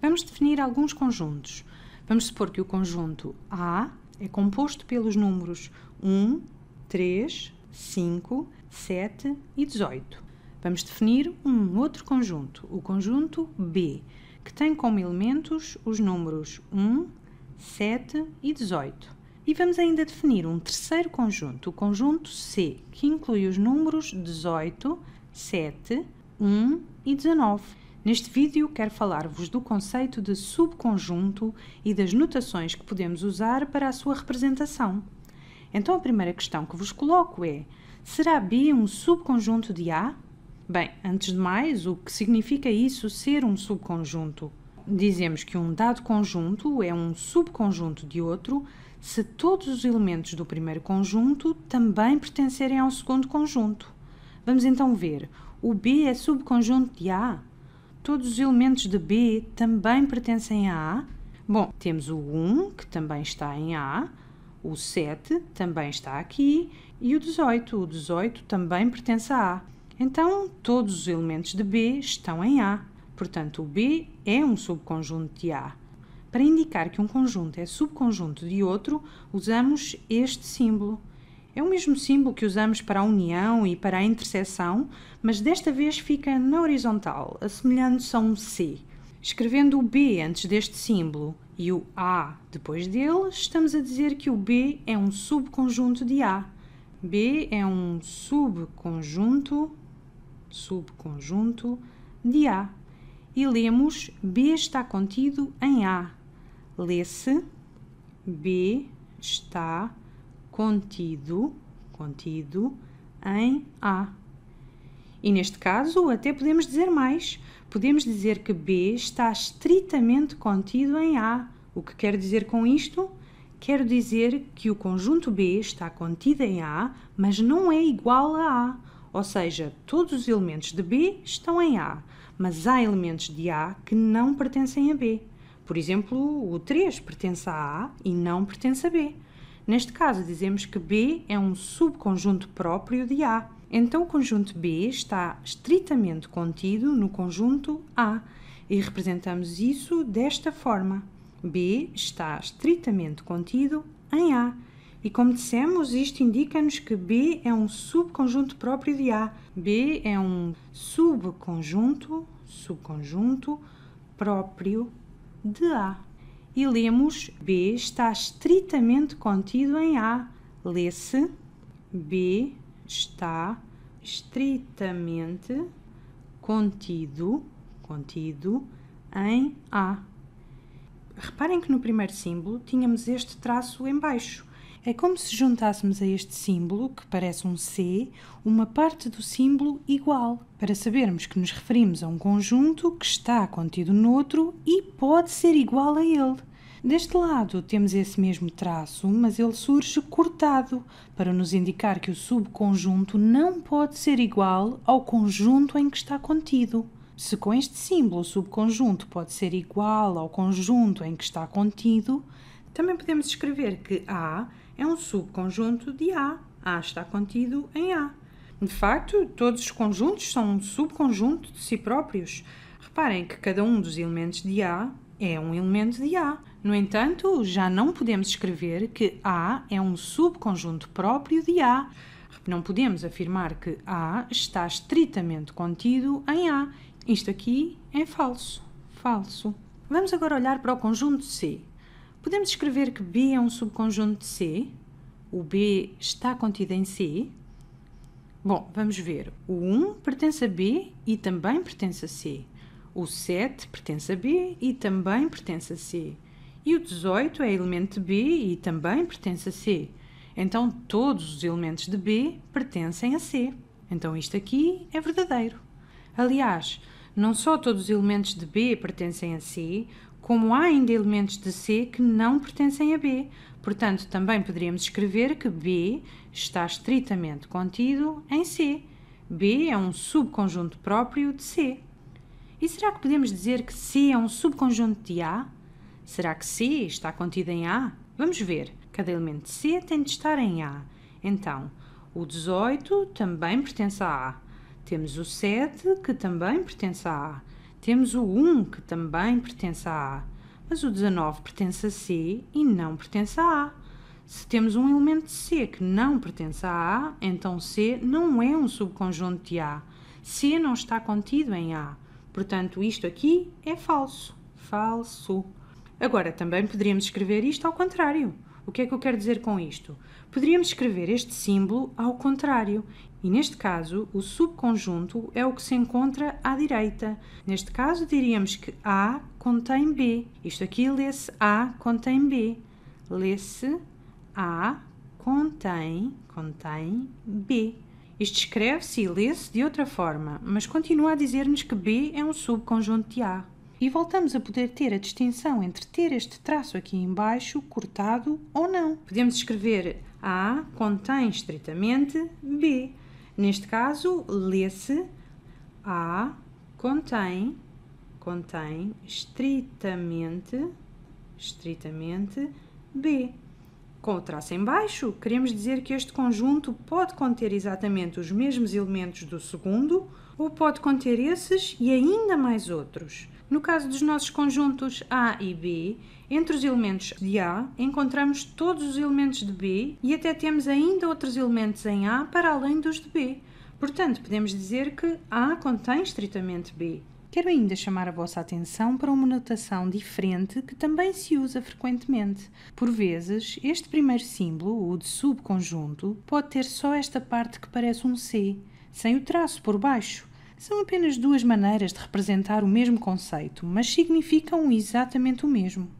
Vamos definir alguns conjuntos. Vamos supor que o conjunto A é composto pelos números 1, 3, 5, 7 e 18. Vamos definir um outro conjunto, o conjunto B, que tem como elementos os números 1, 7 e 18. E vamos ainda definir um terceiro conjunto, o conjunto C, que inclui os números 18, 7, 1 e 19. Neste vídeo quero falar-vos do conceito de subconjunto e das notações que podemos usar para a sua representação. Então a primeira questão que vos coloco é: será B um subconjunto de A? Bem, antes de mais, o que significa isso ser um subconjunto? Dizemos que um dado conjunto é um subconjunto de outro se todos os elementos do primeiro conjunto também pertencerem ao segundo conjunto. Vamos então ver. O B é subconjunto de A? Todos os elementos de B também pertencem a A? Bom, temos o 1, que também está em A, o 7 também está aqui e o 18. O 18 também pertence a A. Então, todos os elementos de B estão em A. Portanto, o B é um subconjunto de A. Para indicar que um conjunto é subconjunto de outro, usamos este símbolo. É o mesmo símbolo que usamos para a união e para a interseção, mas desta vez fica na horizontal, assemelhando-se a um C. Escrevendo o B antes deste símbolo e o A depois dele, estamos a dizer que o B é um subconjunto de A. B é um subconjunto, subconjunto de A. E lemos B está contido em A. Lê-se B está contido contido, contido em A. E neste caso, até podemos dizer mais. Podemos dizer que B está estritamente contido em A. O que quero dizer com isto? Quero dizer que o conjunto B está contido em A, mas não é igual a A. Ou seja, todos os elementos de B estão em A, mas há elementos de A que não pertencem a B. Por exemplo, o 3 pertence a A e não pertence a B. Neste caso, dizemos que B é um subconjunto próprio de A. Então, o conjunto B está estritamente contido no conjunto A e representamos isso desta forma. B está estritamente contido em A. E como dissemos, isto indica-nos que B é um subconjunto próprio de A. B é um subconjunto, subconjunto próprio de A e lemos B está estritamente contido em A. Lê-se B está estritamente contido, contido em A. Reparem que no primeiro símbolo tínhamos este traço em baixo. É como se juntássemos a este símbolo, que parece um C, uma parte do símbolo igual, para sabermos que nos referimos a um conjunto que está contido noutro e pode ser igual a ele. Deste lado temos esse mesmo traço, mas ele surge cortado para nos indicar que o subconjunto não pode ser igual ao conjunto em que está contido. Se com este símbolo o subconjunto pode ser igual ao conjunto em que está contido, também podemos escrever que A é um subconjunto de A. A está contido em A. De facto, todos os conjuntos são um subconjunto de si próprios. Reparem que cada um dos elementos de A é um elemento de A. No entanto, já não podemos escrever que A é um subconjunto próprio de A. Não podemos afirmar que A está estritamente contido em A. Isto aqui é falso. Falso. Vamos agora olhar para o conjunto C. Podemos escrever que B é um subconjunto de C? O B está contido em C? Bom, vamos ver. O 1 pertence a B e também pertence a C. O 7 pertence a B e também pertence a C. E o 18 é elemento de B e também pertence a C. Então todos os elementos de B pertencem a C. Então isto aqui é verdadeiro. Aliás, não só todos os elementos de B pertencem a C, como há ainda elementos de C que não pertencem a B. Portanto, também poderíamos escrever que B está estritamente contido em C. B é um subconjunto próprio de C. E será que podemos dizer que C é um subconjunto de A? Será que C está contido em A? Vamos ver. Cada elemento de C tem de estar em A. Então, o 18 também pertence a A. Temos o 7, que também pertence a A. Temos o 1, que também pertence a A. Mas o 19 pertence a C e não pertence a A. Se temos um elemento de C que não pertence a A, então C não é um subconjunto de A. C não está contido em A. Portanto, isto aqui é falso. Falso. Agora, também poderíamos escrever isto ao contrário. O que é que eu quero dizer com isto? Poderíamos escrever este símbolo ao contrário, e neste caso o subconjunto é o que se encontra à direita. Neste caso diríamos que A contém B. Isto aqui lê-se A contém B. Lê-se A contém, contém B. Isto escreve-se e lê-se de outra forma, mas continua a dizer-nos que B é um subconjunto de A e voltamos a poder ter a distinção entre ter este traço aqui embaixo cortado ou não. Podemos escrever A contém estritamente B. Neste caso, lê-se A contém contém estritamente estritamente B. Com o traço em baixo, queremos dizer que este conjunto pode conter exatamente os mesmos elementos do segundo ou pode conter esses e ainda mais outros. No caso dos nossos conjuntos A e B, entre os elementos de A encontramos todos os elementos de B e até temos ainda outros elementos em A para além dos de B. Portanto, podemos dizer que A contém estritamente B. Quero ainda chamar a vossa atenção para uma notação diferente que também se usa frequentemente. Por vezes, este primeiro símbolo, o de subconjunto, pode ter só esta parte que parece um C, sem o traço por baixo são apenas duas maneiras de representar o mesmo conceito, mas significam exatamente o mesmo.